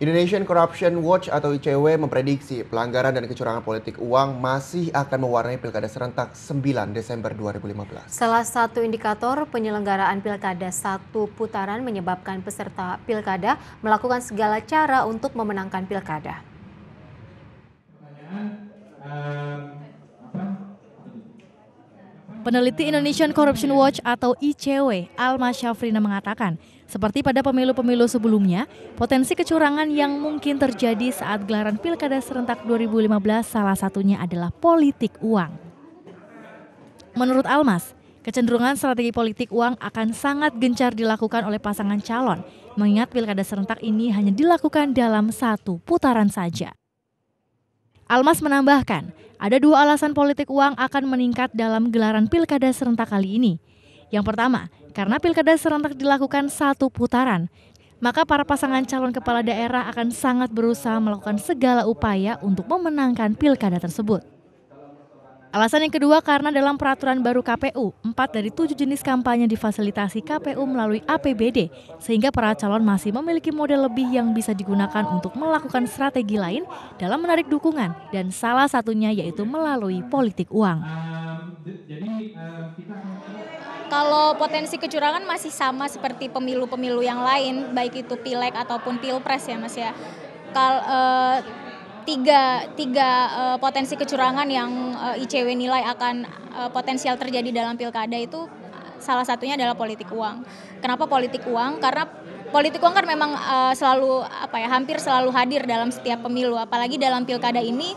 Indonesian Corruption Watch atau ICW memprediksi pelanggaran dan kecurangan politik uang masih akan mewarnai pilkada serentak 9 Desember 2015. Salah satu indikator penyelenggaraan pilkada satu putaran menyebabkan peserta pilkada melakukan segala cara untuk memenangkan pilkada. Peneliti Indonesian Corruption Watch atau ICW, Alma Syafrina mengatakan, seperti pada pemilu-pemilu sebelumnya, potensi kecurangan yang mungkin terjadi saat gelaran Pilkada serentak 2015 salah satunya adalah politik uang. Menurut Almas, Kecenderungan strategi politik uang akan sangat gencar dilakukan oleh pasangan calon, mengingat pilkada serentak ini hanya dilakukan dalam satu putaran saja. Almas menambahkan, ada dua alasan politik uang akan meningkat dalam gelaran pilkada serentak kali ini. Yang pertama, karena pilkada serentak dilakukan satu putaran, maka para pasangan calon kepala daerah akan sangat berusaha melakukan segala upaya untuk memenangkan pilkada tersebut. Alasan yang kedua karena dalam peraturan baru KPU, empat dari tujuh jenis kampanye difasilitasi KPU melalui APBD, sehingga para calon masih memiliki model lebih yang bisa digunakan untuk melakukan strategi lain dalam menarik dukungan, dan salah satunya yaitu melalui politik uang. Jadi eh, Kalau potensi kecurangan masih sama seperti pemilu-pemilu yang lain, baik itu pileg ataupun pilpres ya mas ya. Kal eh, tiga tiga eh, potensi kecurangan yang ICW nilai akan potensial terjadi dalam pilkada itu salah satunya adalah politik uang. Kenapa politik uang? Karena politik uang kan memang selalu apa ya hampir selalu hadir dalam setiap pemilu apalagi dalam pilkada ini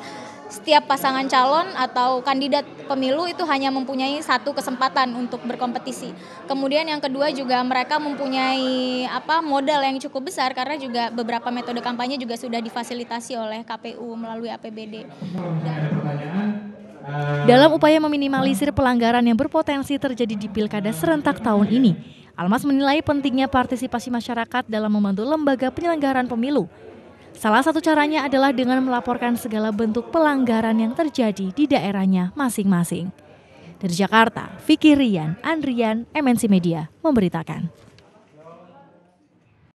setiap pasangan calon atau kandidat pemilu itu hanya mempunyai satu kesempatan untuk berkompetisi. Kemudian yang kedua juga mereka mempunyai apa modal yang cukup besar karena juga beberapa metode kampanye juga sudah difasilitasi oleh KPU melalui APBD. dalam upaya meminimalisir pelanggaran yang berpotensi terjadi di pilkada serentak tahun ini, Almas menilai pentingnya partisipasi masyarakat dalam membantu lembaga penyelenggaraan pemilu Salah satu caranya adalah dengan melaporkan segala bentuk pelanggaran yang terjadi di daerahnya masing-masing. Dari Jakarta, Rian, Andrian, MNC Media memberitakan.